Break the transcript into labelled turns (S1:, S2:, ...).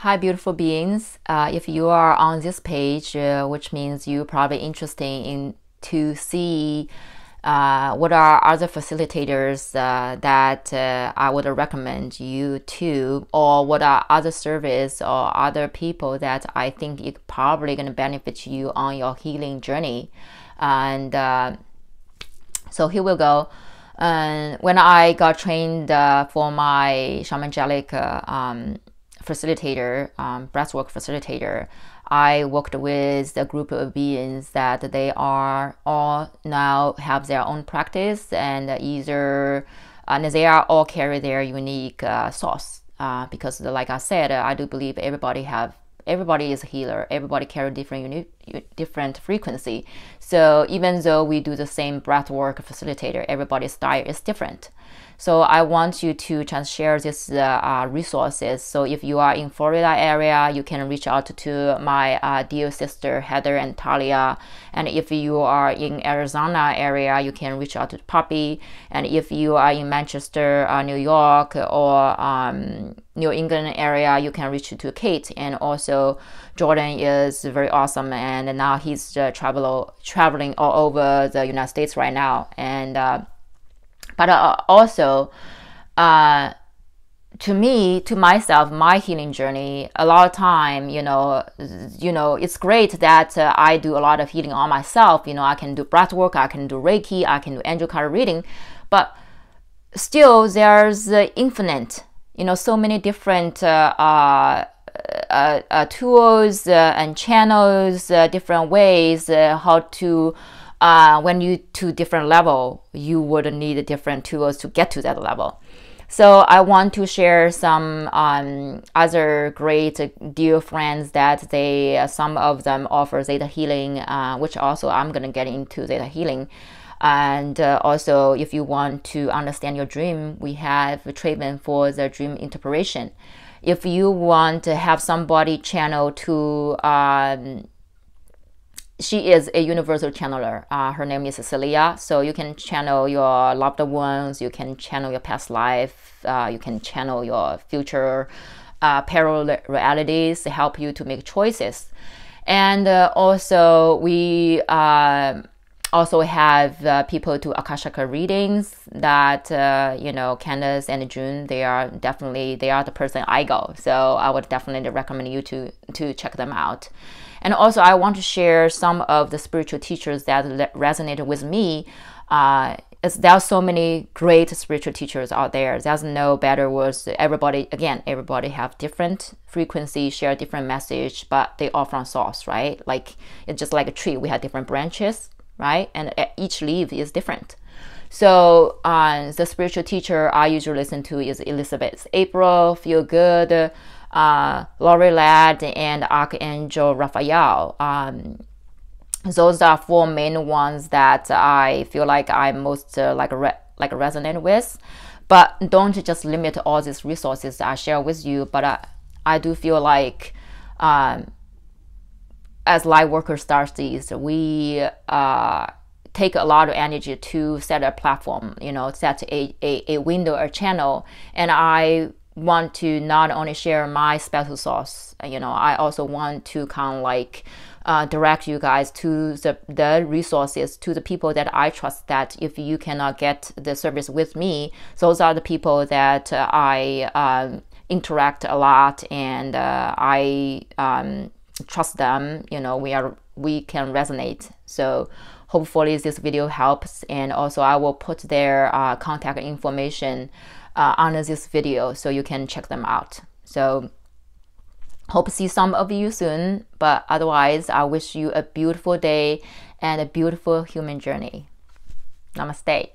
S1: Hi, beautiful beings. Uh, if you are on this page, uh, which means you're probably interested in to see uh, what are other facilitators uh, that uh, I would recommend you to, or what are other service or other people that I think it probably going to benefit you on your healing journey. And uh, so here we go. And when I got trained for my shamanic um, facilitator, um, breathwork facilitator, I worked with a group of beings that they are all now have their own practice and either, uh, and they are all carry their unique uh, source. Uh, because like I said, I do believe everybody have everybody is a healer everybody carry different unique, different frequency so even though we do the same breathwork facilitator everybody's style is different so I want you to just share these uh, uh, resources. So if you are in Florida area, you can reach out to my uh, dear sister Heather and Talia. And if you are in Arizona area, you can reach out to Poppy. And if you are in Manchester, New York, or um, New England area, you can reach to Kate. And also, Jordan is very awesome, and now he's uh, travel traveling all over the United States right now. And uh, but uh, also, uh, to me, to myself, my healing journey, a lot of time, you know, you know, it's great that uh, I do a lot of healing on myself. You know, I can do breath work, I can do Reiki, I can do angel card reading, but still, there's uh, infinite, you know, so many different uh, uh, tools and channels, different ways how to uh, when you to different level, you would need different tools to get to that level. So I want to share some um, other great dear friends that they uh, some of them offer data healing, uh, which also I'm gonna get into data healing. And uh, also, if you want to understand your dream, we have treatment for the dream interpretation. If you want to have somebody channel to um, she is a universal channeler. Uh, her name is Celia. So you can channel your loved ones, you can channel your past life, uh, you can channel your future uh, parallel realities to help you to make choices. And uh, also, we uh, also have uh, people do akashaka readings that uh, you know candace and june they are definitely they are the person i go so i would definitely recommend you to to check them out and also i want to share some of the spiritual teachers that resonated with me uh, there are so many great spiritual teachers out there. There's no better words. Everybody, again, everybody have different frequency, share different message, but they all from source, right? Like it's just like a tree. We have different branches, right? And each leaf is different. So uh, the spiritual teacher I usually listen to is Elizabeth April, Feel Good, uh, Laurie Ladd, and Archangel Raphael. Um, those are four main ones that I feel like I most uh, like re- like resonate with. But don't just limit all these resources I share with you. But I, I do feel like um, as light worker strategists, we uh, take a lot of energy to set a platform, you know, set a, a, a window or channel. And I want to not only share my special sauce, you know, I also want to kind of like uh, direct you guys to the, the resources, to the people that I trust that if you cannot get the service with me, those are the people that uh, I um, interact a lot and uh, I um, trust them you know we are we can resonate so hopefully this video helps and also i will put their uh, contact information uh, under this video so you can check them out so hope to see some of you soon but otherwise i wish you a beautiful day and a beautiful human journey namaste